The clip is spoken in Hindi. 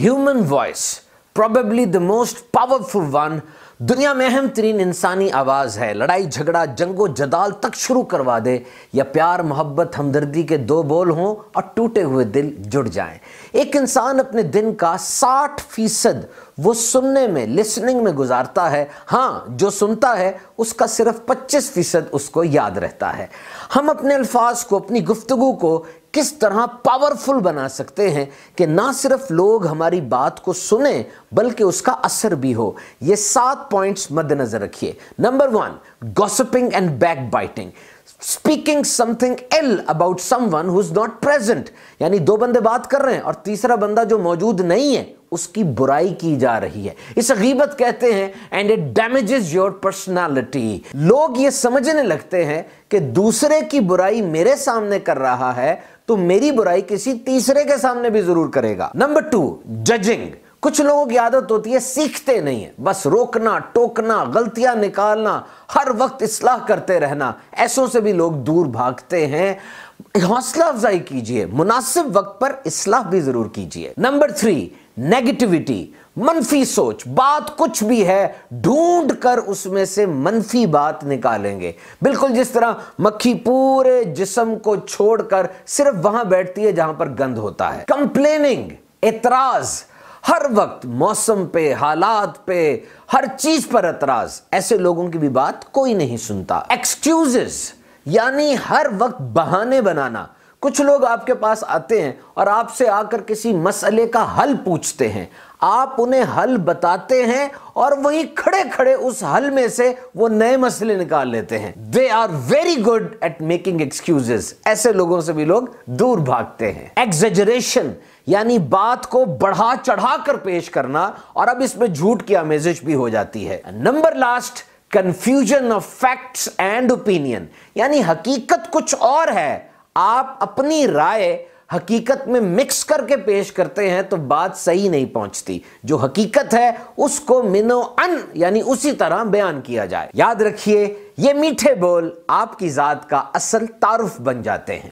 Human voice probably the most powerful one दुनिया में अहम तरीन इंसानी आवाज़ है लड़ाई झगड़ा जंगो जदाल तक शुरू करवा दे या प्यार मोहब्बत हमदर्दी के दो बोल हों और टूटे हुए दिल जुड़ जाएं। एक इंसान अपने दिन का 60 फीसद वो सुनने में लिसनिंग में गुजारता है हाँ जो सुनता है उसका सिर्फ 25 फीसद उसको याद रहता है हम अपने अल्फाज को अपनी गुफ्तगु को किस तरह पावरफुल बना सकते हैं कि ना सिर्फ लोग हमारी बात को सुने बल्कि उसका असर भी हो ये सात पॉइंट्स मद्देनजर रखिए number one gossiping and back biting speaking something ill about one who is not present यानी दो बंदे बात कर रहे हैं और तीसरा बंदा जो मौजूद नहीं है उसकी बुराई की जा रही है इसे गीबत कहते हैं and it damages your personality लोग ये समझने लगते हैं कि दूसरे की बुराई मेरे सामने कर रहा है तो मेरी बुराई किसी तीसरे के सामने भी जरूर करेगा नंबर टू जजिंग कुछ लोगों की आदत होती है सीखते नहीं है बस रोकना टोकना गलतियां निकालना हर वक्त इसलाह करते रहना ऐसों से भी लोग दूर भागते हैं हौसला अफजाई कीजिए मुनासिब वक्त पर इसलाह भी जरूर कीजिए नंबर थ्री नेगेटिविटी मनफी सोच बात कुछ भी है ढूंढ कर उसमें से मनफी बात निकालेंगे बिल्कुल जिस तरह मक्खी पूरे जिसम को छोड़कर सिर्फ वहां बैठती है जहां पर गंद होता है कंप्लेनिंग एतराज हर वक्त मौसम पे हालात पे हर चीज पर एतराज ऐसे लोगों की भी बात कोई नहीं सुनता एक्सक्यूजेस यानी हर वक्त बहाने बनाना कुछ लोग आपके पास आते हैं और आपसे आकर किसी मसले का हल पूछते हैं आप उन्हें हल बताते हैं और वहीं खड़े खड़े उस हल में से वो नए मसले निकाल लेते हैं they are very good at making excuses ऐसे लोगों से भी लोग दूर भागते हैं एग्जेजरेशन यानी बात को बढ़ा चढ़ा कर पेश करना और अब इसमें झूठ की आमेजिश भी हो जाती है number last confusion of facts and opinion यानी हकीकत कुछ और है आप अपनी राय हकीकत में मिक्स करके पेश करते हैं तो बात सही नहीं पहुंचती जो हकीकत है उसको मिनो अन यानी उसी तरह बयान किया जाए याद रखिए ये मीठे बोल आपकी ज़ात का असल तारुफ बन जाते हैं